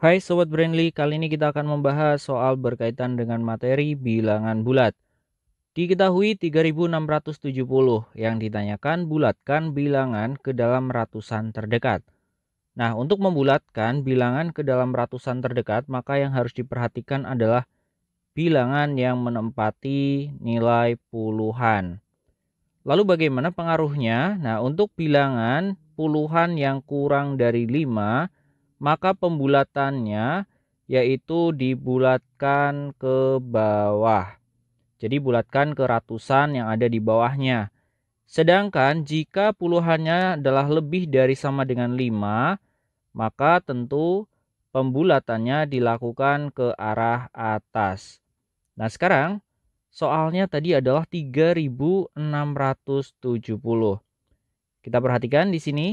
Hai Sobat Brandly, kali ini kita akan membahas soal berkaitan dengan materi bilangan bulat. Diketahui 3670 yang ditanyakan bulatkan bilangan ke dalam ratusan terdekat. Nah, untuk membulatkan bilangan ke dalam ratusan terdekat, maka yang harus diperhatikan adalah bilangan yang menempati nilai puluhan. Lalu bagaimana pengaruhnya? Nah, untuk bilangan puluhan yang kurang dari 5, maka pembulatannya yaitu dibulatkan ke bawah. Jadi bulatkan ke ratusan yang ada di bawahnya. Sedangkan jika puluhannya adalah lebih dari sama dengan 5, maka tentu pembulatannya dilakukan ke arah atas. Nah sekarang soalnya tadi adalah 3670. Kita perhatikan di sini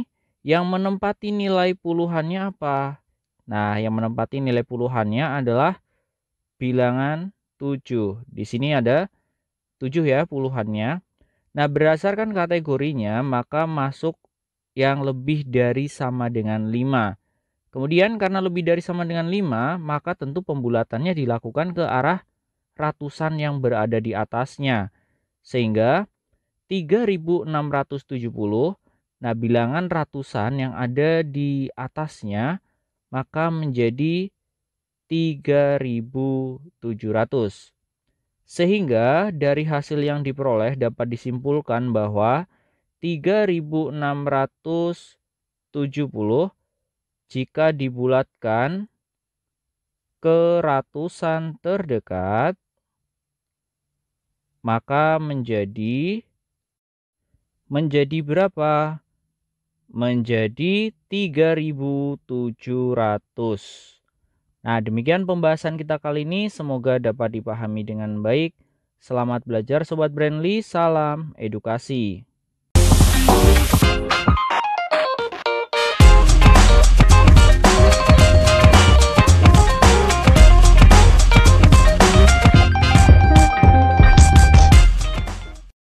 yang menempati nilai puluhannya apa? Nah, yang menempati nilai puluhannya adalah bilangan 7. Di sini ada 7 ya puluhannya. Nah, berdasarkan kategorinya, maka masuk yang lebih dari sama dengan 5. Kemudian karena lebih dari sama dengan 5, maka tentu pembulatannya dilakukan ke arah ratusan yang berada di atasnya. Sehingga 3670 Nah, bilangan ratusan yang ada di atasnya maka menjadi 3700. Sehingga dari hasil yang diperoleh dapat disimpulkan bahwa 3670 jika dibulatkan ke ratusan terdekat maka menjadi menjadi berapa? menjadi 3700. Nah, demikian pembahasan kita kali ini. Semoga dapat dipahami dengan baik. Selamat belajar Sobat Brandly. Salam edukasi.